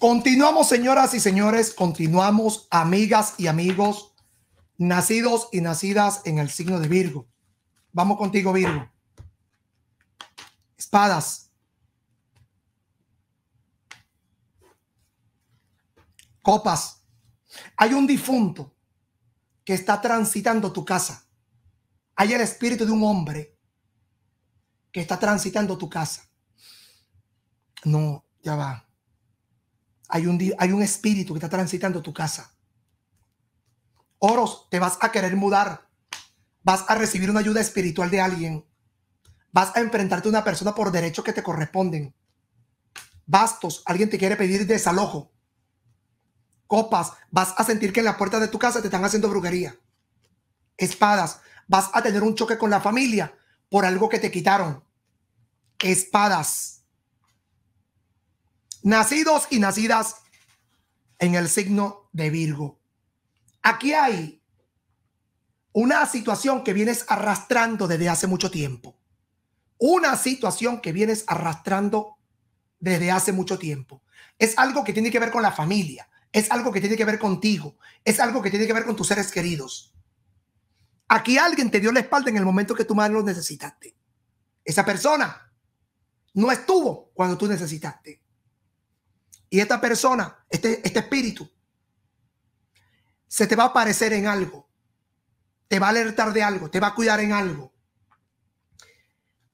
Continuamos, señoras y señores, continuamos, amigas y amigos, nacidos y nacidas en el signo de Virgo. Vamos contigo, Virgo. Espadas. Copas. Hay un difunto que está transitando tu casa. Hay el espíritu de un hombre que está transitando tu casa. No, ya va hay un, hay un espíritu que está transitando tu casa. Oros, te vas a querer mudar. Vas a recibir una ayuda espiritual de alguien. Vas a enfrentarte a una persona por derechos que te corresponden. Bastos, alguien te quiere pedir desalojo. Copas, vas a sentir que en la puerta de tu casa te están haciendo brujería. Espadas, vas a tener un choque con la familia por algo que te quitaron. Espadas nacidos y nacidas en el signo de Virgo. Aquí hay una situación que vienes arrastrando desde hace mucho tiempo. Una situación que vienes arrastrando desde hace mucho tiempo. Es algo que tiene que ver con la familia, es algo que tiene que ver contigo, es algo que tiene que ver con tus seres queridos. Aquí alguien te dio la espalda en el momento que tú más lo necesitaste. Esa persona no estuvo cuando tú necesitaste. Y esta persona, este, este espíritu, se te va a aparecer en algo, te va a alertar de algo, te va a cuidar en algo.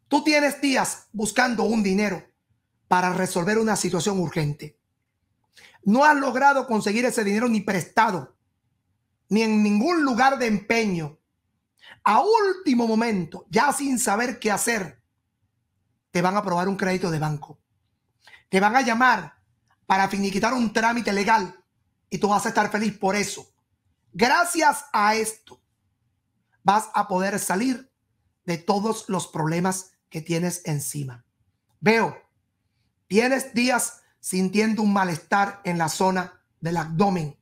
Tú tienes días buscando un dinero para resolver una situación urgente. No has logrado conseguir ese dinero ni prestado, ni en ningún lugar de empeño. A último momento, ya sin saber qué hacer, te van a aprobar un crédito de banco. Te van a llamar para finiquitar un trámite legal y tú vas a estar feliz por eso. Gracias a esto vas a poder salir de todos los problemas que tienes encima. Veo, tienes días sintiendo un malestar en la zona del abdomen.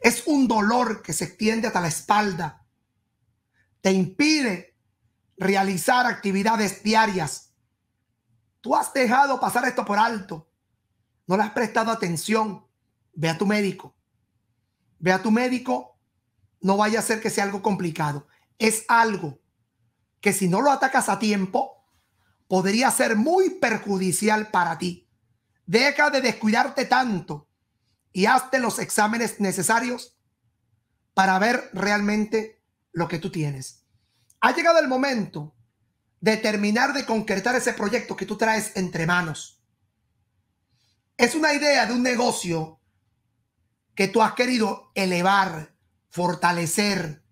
Es un dolor que se extiende hasta la espalda. Te impide realizar actividades diarias. Tú has dejado pasar esto por alto no le has prestado atención, ve a tu médico. Ve a tu médico, no vaya a ser que sea algo complicado. Es algo que si no lo atacas a tiempo, podría ser muy perjudicial para ti. Deja de descuidarte tanto y hazte los exámenes necesarios para ver realmente lo que tú tienes. Ha llegado el momento de terminar de concretar ese proyecto que tú traes entre manos es una idea de un negocio que tú has querido elevar, fortalecer.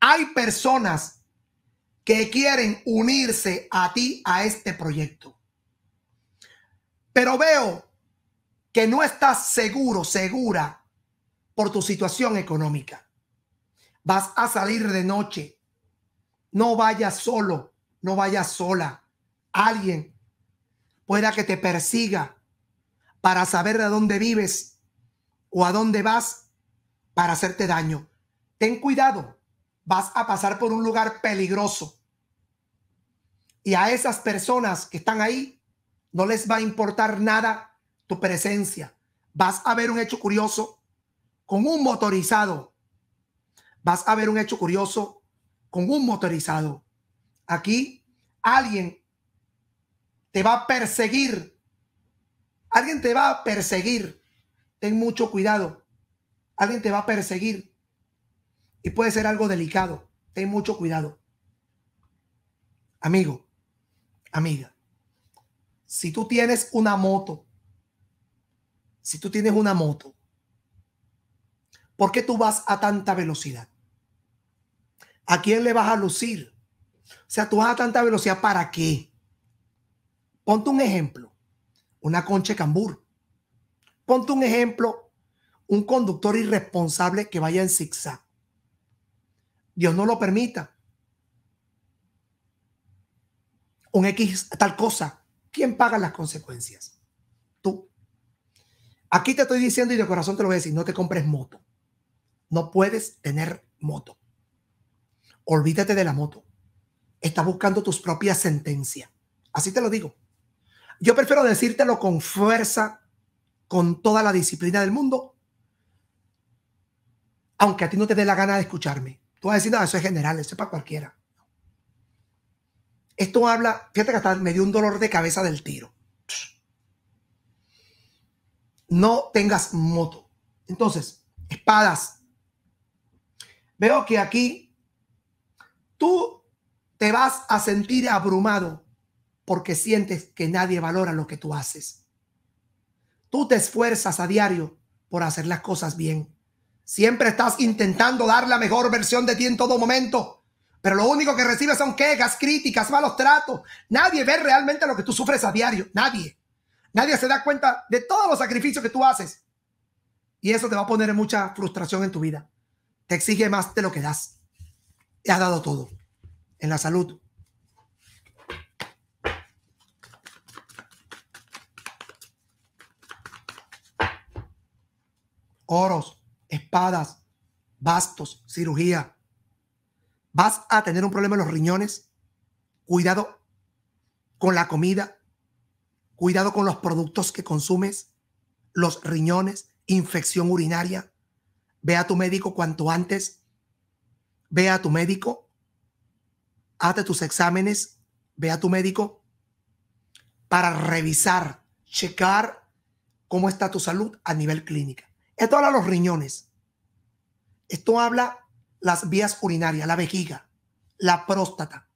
Hay personas que quieren unirse a ti, a este proyecto. Pero veo que no estás seguro, segura por tu situación económica. Vas a salir de noche. No vayas solo, no vayas sola. Alguien pueda que te persiga para saber de dónde vives o a dónde vas para hacerte daño. Ten cuidado, vas a pasar por un lugar peligroso. Y a esas personas que están ahí, no les va a importar nada tu presencia. Vas a ver un hecho curioso con un motorizado. Vas a ver un hecho curioso con un motorizado. Aquí alguien te va a perseguir Alguien te va a perseguir. Ten mucho cuidado. Alguien te va a perseguir. Y puede ser algo delicado. Ten mucho cuidado. Amigo, amiga, si tú tienes una moto, si tú tienes una moto, ¿por qué tú vas a tanta velocidad? ¿A quién le vas a lucir? O sea, tú vas a tanta velocidad, ¿para qué? Ponte un ejemplo una concha cambur. Ponte un ejemplo, un conductor irresponsable que vaya en zigzag. Dios no lo permita. Un X tal cosa. ¿Quién paga las consecuencias? Tú. Aquí te estoy diciendo y de corazón te lo voy a decir, no te compres moto. No puedes tener moto. Olvídate de la moto. Estás buscando tus propias sentencias. Así te lo digo. Yo prefiero decírtelo con fuerza, con toda la disciplina del mundo, aunque a ti no te dé la gana de escucharme. Tú vas a decir, no, eso es general, eso es para cualquiera. Esto habla, fíjate que hasta me dio un dolor de cabeza del tiro. No tengas moto. Entonces, espadas. Veo que aquí tú te vas a sentir abrumado porque sientes que nadie valora lo que tú haces. Tú te esfuerzas a diario por hacer las cosas bien. Siempre estás intentando dar la mejor versión de ti en todo momento, pero lo único que recibes son quejas, críticas, malos tratos. Nadie ve realmente lo que tú sufres a diario, nadie. Nadie se da cuenta de todos los sacrificios que tú haces. Y eso te va a poner en mucha frustración en tu vida. Te exige más de lo que das. Te has dado todo. En la salud, oros, espadas, bastos, cirugía. Vas a tener un problema en los riñones. Cuidado con la comida. Cuidado con los productos que consumes. Los riñones, infección urinaria. Ve a tu médico cuanto antes. Ve a tu médico. Hazte tus exámenes. Ve a tu médico para revisar, checar cómo está tu salud a nivel clínica. Esto habla los riñones. Esto habla las vías urinarias, la vejiga, la próstata,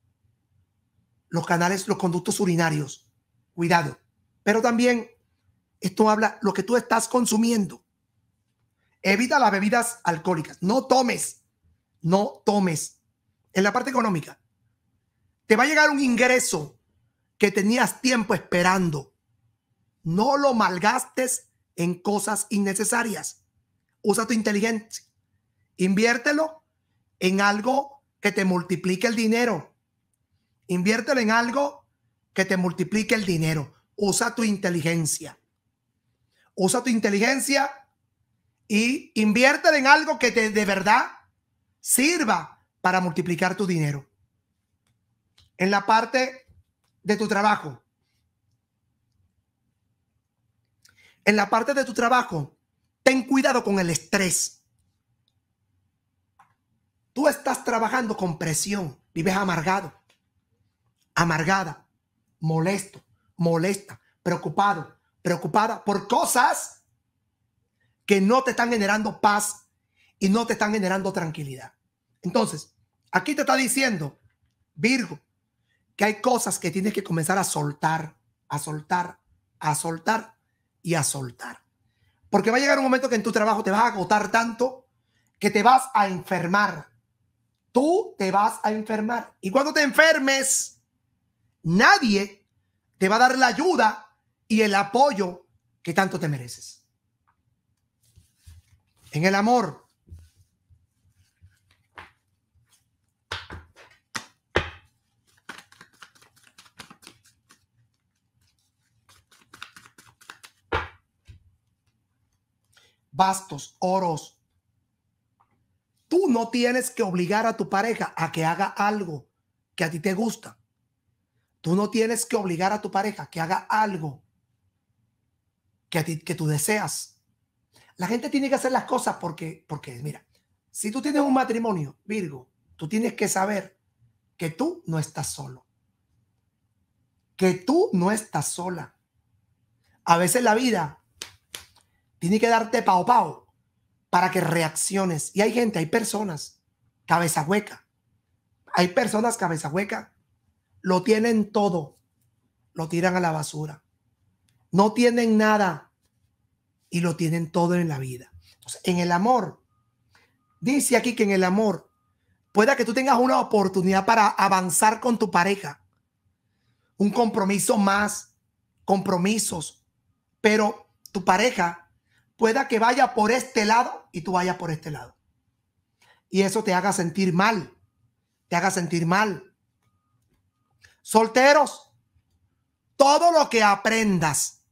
los canales, los conductos urinarios. Cuidado. Pero también esto habla lo que tú estás consumiendo. Evita las bebidas alcohólicas. No tomes. No tomes. En la parte económica. Te va a llegar un ingreso que tenías tiempo esperando. No lo malgastes en cosas innecesarias. Usa tu inteligencia. Inviértelo en algo que te multiplique el dinero. Inviértelo en algo que te multiplique el dinero. Usa tu inteligencia. Usa tu inteligencia y inviértelo en algo que te de verdad sirva para multiplicar tu dinero. En la parte de tu trabajo, en la parte de tu trabajo, ten cuidado con el estrés. Tú estás trabajando con presión, vives amargado, amargada, molesto, molesta, preocupado, preocupada por cosas que no te están generando paz y no te están generando tranquilidad. Entonces, aquí te está diciendo, Virgo, que hay cosas que tienes que comenzar a soltar, a soltar, a soltar y a soltar. Porque va a llegar un momento que en tu trabajo te vas a agotar tanto que te vas a enfermar. Tú te vas a enfermar. Y cuando te enfermes, nadie te va a dar la ayuda y el apoyo que tanto te mereces. En el amor, pastos, oros. Tú no tienes que obligar a tu pareja a que haga algo que a ti te gusta. Tú no tienes que obligar a tu pareja que haga algo que, a ti, que tú deseas. La gente tiene que hacer las cosas porque, porque, mira, si tú tienes un matrimonio, Virgo, tú tienes que saber que tú no estás solo. Que tú no estás sola. A veces la vida tiene que darte pao pao para que reacciones. Y hay gente, hay personas, cabeza hueca. Hay personas cabeza hueca. Lo tienen todo. Lo tiran a la basura. No tienen nada. Y lo tienen todo en la vida. en el amor. Dice aquí que en el amor pueda que tú tengas una oportunidad para avanzar con tu pareja. Un compromiso más, compromisos. Pero tu pareja pueda que vaya por este lado y tú vayas por este lado. Y eso te haga sentir mal, te haga sentir mal. Solteros, todo lo que aprendas,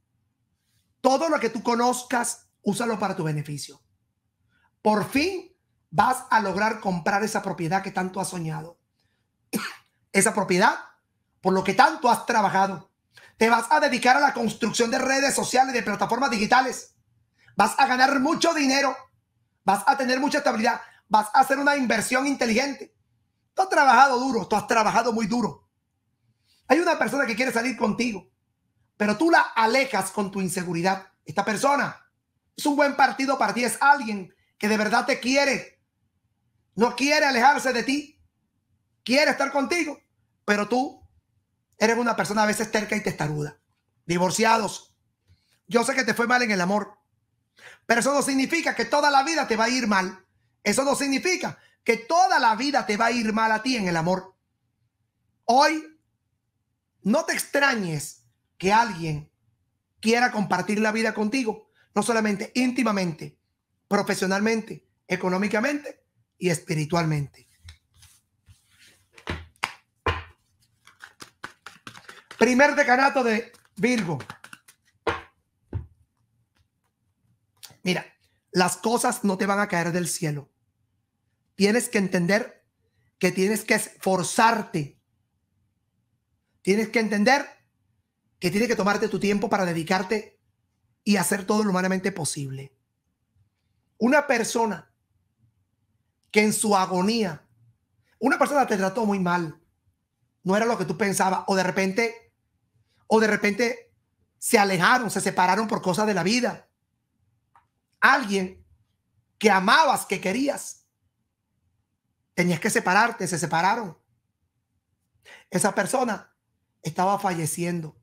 todo lo que tú conozcas, úsalo para tu beneficio. Por fin vas a lograr comprar esa propiedad que tanto has soñado. esa propiedad por lo que tanto has trabajado. Te vas a dedicar a la construcción de redes sociales, de plataformas digitales. Vas a ganar mucho dinero, vas a tener mucha estabilidad, vas a hacer una inversión inteligente. Tú has trabajado duro, tú has trabajado muy duro. Hay una persona que quiere salir contigo, pero tú la alejas con tu inseguridad. Esta persona es un buen partido para ti, es alguien que de verdad te quiere. No quiere alejarse de ti, quiere estar contigo, pero tú eres una persona a veces terca y testaruda. Divorciados. Yo sé que te fue mal en el amor. Pero eso no significa que toda la vida te va a ir mal. Eso no significa que toda la vida te va a ir mal a ti en el amor. Hoy, no te extrañes que alguien quiera compartir la vida contigo, no solamente íntimamente, profesionalmente, económicamente y espiritualmente. Primer decanato de Virgo. Mira, las cosas no te van a caer del cielo. Tienes que entender que tienes que esforzarte. Tienes que entender que tienes que tomarte tu tiempo para dedicarte y hacer todo lo humanamente posible. Una persona que en su agonía, una persona te trató muy mal, no era lo que tú pensabas, o de repente, o de repente se alejaron, se separaron por cosas de la vida alguien que amabas, que querías. Tenías que separarte, se separaron. Esa persona estaba falleciendo.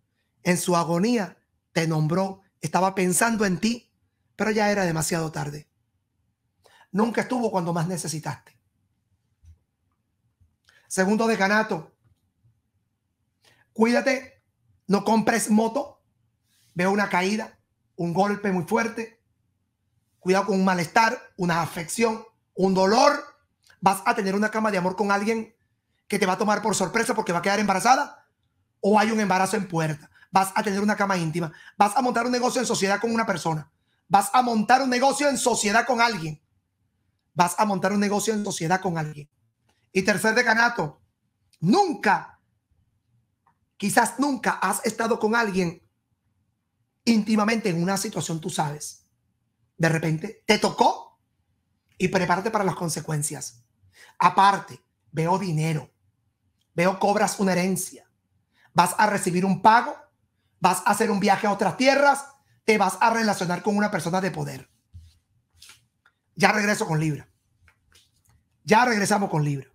En su agonía te nombró, estaba pensando en ti, pero ya era demasiado tarde. Nunca estuvo cuando más necesitaste. Segundo decanato, cuídate, no compres moto, veo una caída, un golpe muy fuerte, cuidado con un malestar, una afección, un dolor. Vas a tener una cama de amor con alguien que te va a tomar por sorpresa porque va a quedar embarazada o hay un embarazo en puerta. Vas a tener una cama íntima. Vas a montar un negocio en sociedad con una persona. Vas a montar un negocio en sociedad con alguien. Vas a montar un negocio en sociedad con alguien. Y tercer decanato, nunca, quizás nunca has estado con alguien íntimamente en una situación, tú sabes de repente te tocó y prepárate para las consecuencias. Aparte, veo dinero, veo cobras una herencia, vas a recibir un pago, vas a hacer un viaje a otras tierras, te vas a relacionar con una persona de poder. Ya regreso con Libra. Ya regresamos con Libra.